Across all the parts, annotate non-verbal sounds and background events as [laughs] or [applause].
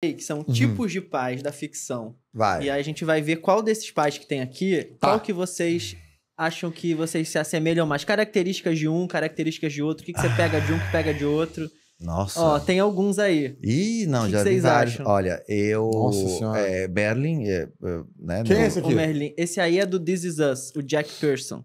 que são uhum. tipos de pais da ficção. Vai. E aí a gente vai ver qual desses pais que tem aqui, tá. qual que vocês acham que vocês se assemelham mais. Características de um, características de outro. O que, que você ah. pega de um, que pega de outro. Nossa. Ó, tem alguns aí. Ih, não, que já que vocês vários. acham? Olha, eu. Nossa senhora. É, Berlin, é, é, né? Quem no... é esse aqui? O Merlin. Esse aí é do This Is Us, o Jack Pearson.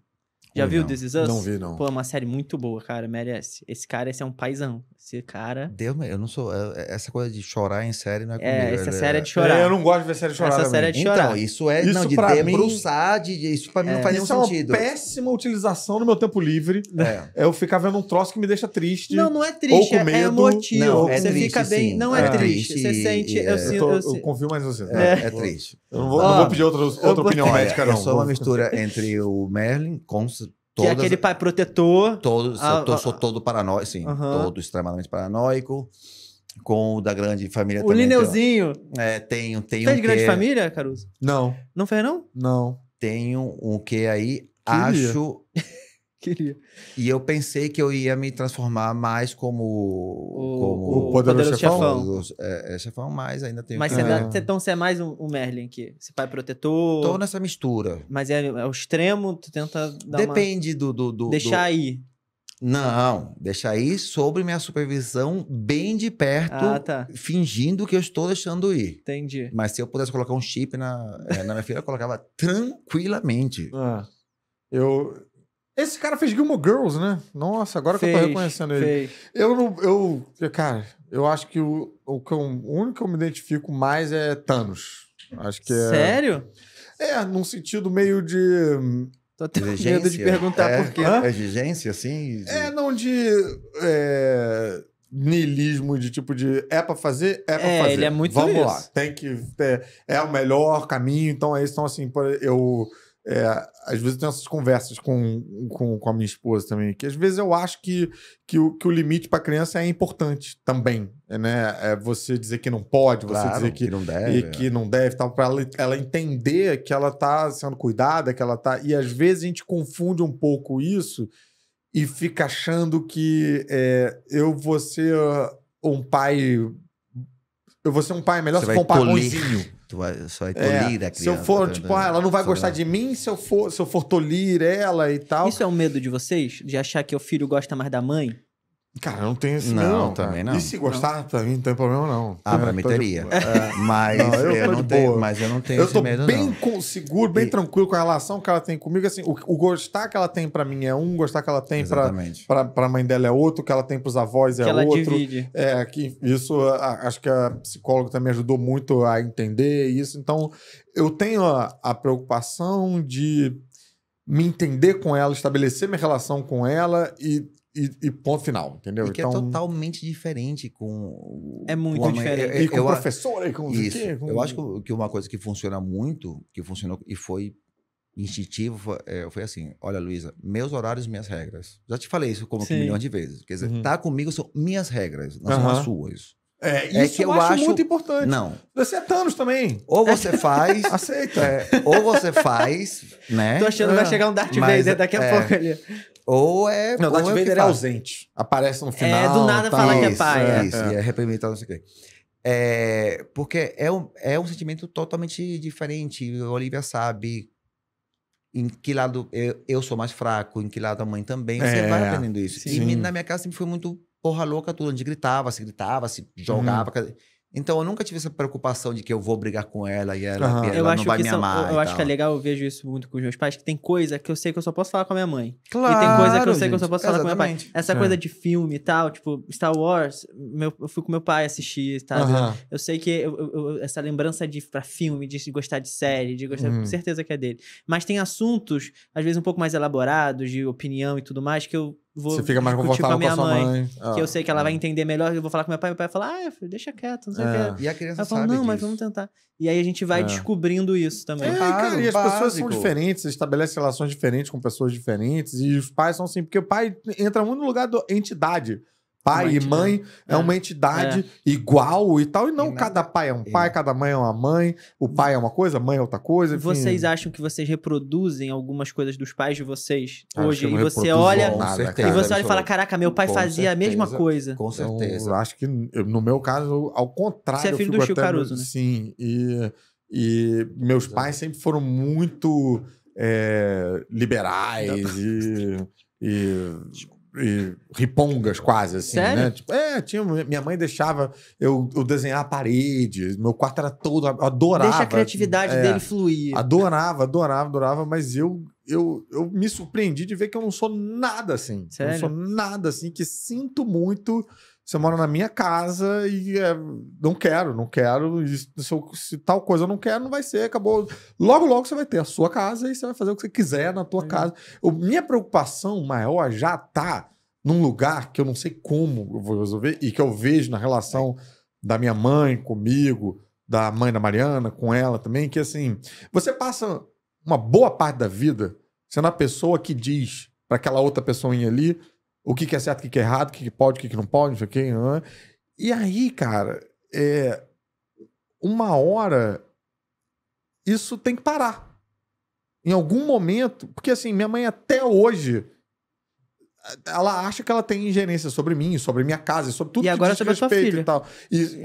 Já viu This Is Us? Não vi, não. Pô, é uma série muito boa, cara. Merece. É esse cara, esse é um paizão. Esse cara. Deus, eu não sou. É, é, essa coisa de chorar em série não é comigo. É, essa série é de chorar. eu não gosto de ver série chorar. Essa também. série é de chorar. Então, isso é. Isso não, de debruçar, mim... de, isso pra mim é. não faz nenhum é sentido. É uma péssima utilização no meu tempo livre. Né? É. eu ficar vendo um troço que me deixa triste. Não, não é triste. É emotivo. Não, é você triste, fica bem. Sim. Não é, triste. Você sente. Eu, sinto, eu, confio mais em você. É, né? triste. Eu não vou, pedir outra, outra opinião médica, não. É só uma mistura entre o Merlin, Constance. Todas, que é aquele pai protetor. Todo, a, ah, eu a, sou ah, ah. todo paranoico, sim. Uhum. Todo extremamente paranoico. Com o da grande família o também. O Lineuzinho. É, tem, é, tenho tem fez um grande é- família, Caruso? Não. Não fez, não? Não. Tenho um que aí, que acho queria. E eu pensei que eu ia me transformar mais como o, como o poderoso, poderoso chefão. chefão. É, é, chefão, mas ainda tem. Mas você tá, é. Dá, então você é mais um, um Merlin aqui. Você é pai protetor. Tô nessa mistura. Mas é, é o extremo, tu tenta dar Depende uma... do, do, do, Deixar do... aí. Não, deixa aí sobre minha supervisão bem de perto, ah, tá. fingindo que eu estou deixando ir. Entendi. Mas se eu pudesse colocar um chip na, é, na minha filha, eu colocava tranquilamente. Ah, eu, esse cara fez Gilmore Girls, né? Nossa, agora fez, que eu tô reconhecendo ele. Fez. Eu não. Eu, cara, eu acho que o, o, que o único que eu me identifico mais é Thanos. Acho que é. Sério? É, num sentido meio de. Tô até Exigência. medo de né? perguntar é, por quê. É, exigência, assim? De... É, não de. É, de tipo de é pra fazer, é pra é, fazer. Ele é muito Vamos isso. lá, tem que. É, é o melhor caminho, então é isso. Então, assim, eu é, às vezes eu tenho essas conversas com, com, com, a minha esposa também, que às vezes eu acho que, que, o, que o limite para a criança é importante também, né? É você dizer que não pode, claro, você dizer que, que, não é. deve, e que não deve, tal, para ela, ela entender que ela está sendo cuidada, que ela tá. E às vezes a gente confunde um pouco isso e fica achando que é, eu vou ser um pai. Eu vou ser um pai melhor você se for um pai tu vai, só vai é é, tolir é, a criança. Se eu for, tá tipo, ah, ela não vai gostar de mim se eu, for, se eu for tolir ela e tal. Isso é um medo de vocês? De achar que o filho gosta mais da mãe? Cara, não tem esse não, não, também não. E se gostar, não. também não tem problema, não. Ah, então, pra mim tipo, teria. [laughs] É. Mas, eu, não tenho, mas eu não tenho esse medo, não. Eu tô bem seguro, bem e... tranquilo com a relação que ela tem comigo. Assim, o, o gostar que ela tem pra mim é um, gostar que ela tem pra, pra, pra mãe dela é outro, que ela tem pros avós é que outro. Ela divide. É, que isso a, acho que a psicóloga também ajudou muito a entender isso. Então, eu tenho a, a preocupação de me entender com ela, estabelecer minha relação com ela e e, e, ponto final, entendeu? Porque é então, é totalmente diferente com. É muito com diferente. E, e com o professora, e com isso. Quê, com... Eu acho que uma coisa que funciona muito, que funcionou e foi instintivo, foi, é, foi assim: olha, Luísa, meus horários, minhas regras. Já te falei isso como um milhão de vezes. Quer dizer, uhum. tá comigo são minhas regras, não uhum. são as suas. É, é isso é que eu, eu acho, acho, muito importante. Não. Você é Thanos também. Ou você faz. [laughs] aceita. É, ou você faz, né? Tô achando que vai ah. chegar um Darth Vader daqui a é, pouco ali. Ou é. Não, Darth é Vader é ausente. Aparece no final. É, do nada tá, falar que é pai. É, isso, é, é não sei o quê. É, porque é um, é um sentimento totalmente diferente. A Olivia sabe em que lado eu, eu sou mais fraco, em que lado a mãe também. Assim, Você é, vai aprendendo isso. Sim. E na minha casa sempre foi muito porra louca tudo. A gente gritava, se gritava, se jogava. Hum. Então eu nunca tive essa preocupação de que eu vou brigar com ela e ela, uhum. e ela não vai me são, amar. Eu, eu acho que é legal, eu vejo isso muito com os meus pais, que tem coisa que eu sei que eu só posso falar com a minha mãe. Claro. E tem coisa que eu gente. sei que eu só posso Exatamente. falar com meu pai. Essa é. coisa de filme e tal, tipo, Star Wars, meu, eu fui com meu pai assistir, tá? Uhum. Eu sei que eu, eu, essa lembrança de pra filme, de gostar de série, de gostar, uhum. com certeza que é dele. Mas tem assuntos, às vezes, um pouco mais elaborados, de opinião e tudo mais, que eu Vou Você fica mais confortável com a, com a mãe, mãe. Ah, que eu ah. sei que ela vai é. entender melhor. Eu vou falar com meu pai, meu pai fala, ah, filho, deixa quieto, não sei é. que. E a criança fala, sabe não, disso. mas vamos tentar. E aí a gente vai é. descobrindo isso também. É, claro, cara, e as básico. pessoas são diferentes, estabelece relações diferentes com pessoas diferentes. E os pais são assim, porque o pai entra muito no lugar da entidade pai e mãe é, é, uma entidade é. igual e tal. E não, e cada pai é um é. pai, cada mãe é uma mãe, o pai é uma coisa, a mãe é outra coisa. Enfim. Vocês acham que vocês reproduzem algumas coisas dos pais de vocês acho hoje? E você olha. Nada, certeza, e você olha e fala: Caraca, meu pai fazia certeza, a mesma coisa. Com certeza. Eu acho que, no meu caso, ao contrário. Você é filho do Chico Caruso, né? Sim. E, e meus Exato. pais sempre foram muito eh, liberais e. Desculpa e ripongas quase, assim, né? Sério? né? Tipo, é, tinha, minha mãe deixava eu, eu, desenhar a parede, meu quarto era todo, adorava. Deixa a criatividade é, dele fluir. Adorava, adorava, adorava, mas eu, eu, eu me surpreendi de ver que eu não sou nada assim. Sério? Eu não sou nada assim, que sinto muito você mora na minha casa e é, não quero, não quero. Se, se, tal coisa eu não quero, não vai ser, acabou. Logo, logo você vai ter a sua casa e você vai fazer o que você quiser na tua é. casa. O, minha preocupação maior já tá num lugar que eu não sei como eu vou resolver e que eu vejo na relação é. da minha mãe comigo, da mãe da Mariana com ela também, que assim, você passa uma boa parte da vida sendo a pessoa que diz para aquela outra pessoinha ali o que, que é certo, o que, que é errado, o que, que pode, o que, que não pode, não sei o que. Né, né, né. E aí, cara, é, uma hora isso tem que parar. Em algum momento, porque assim, minha mãe até hoje ela acha que ela tem ingerência sobre mim, sobre minha casa, sobre tudo e agora que sobre respeito filha. e tal. E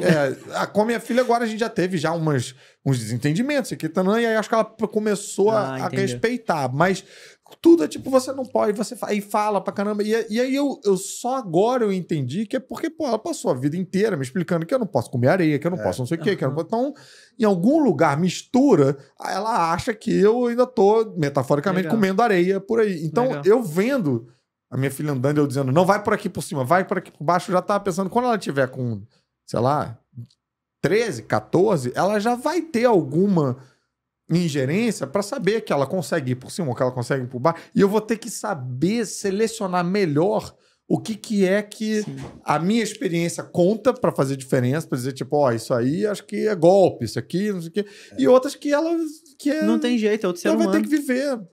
é, com a minha filha agora a gente já teve já umas, uns desentendimentos aqui, tá, e aí acho que ela começou ah, a, a respeitar, mas tudo é tipo, você não pode, você fala, e fala pra caramba. E, e aí eu, eu só agora eu entendi que é porque, pô, ela passou a vida inteira me explicando que eu não posso comer areia, que eu não é. posso não sei o uhum. quê, que eu não posso. Então, em algum lugar mistura, ela acha que eu ainda tô, metaforicamente, Legal. comendo areia por aí. Então, Legal. eu vendo a minha filha andando, eu dizendo, não vai por aqui por cima, vai por aqui por baixo, eu já tava pensando, quando ela tiver com, sei lá, 13, 14, ela já vai ter alguma ingerência para saber que ela consegue ir por cima ou que ela consegue ir por baixo, e eu vou ter que saber selecionar melhor o que, que é que Sim. a minha experiência conta para fazer diferença, para dizer, tipo, ó, oh, isso aí acho que é golpe, isso aqui, não sei o quê. É. E outras que ela. Que é, não tem jeito, é outro ser ela humano. vai ter que viver.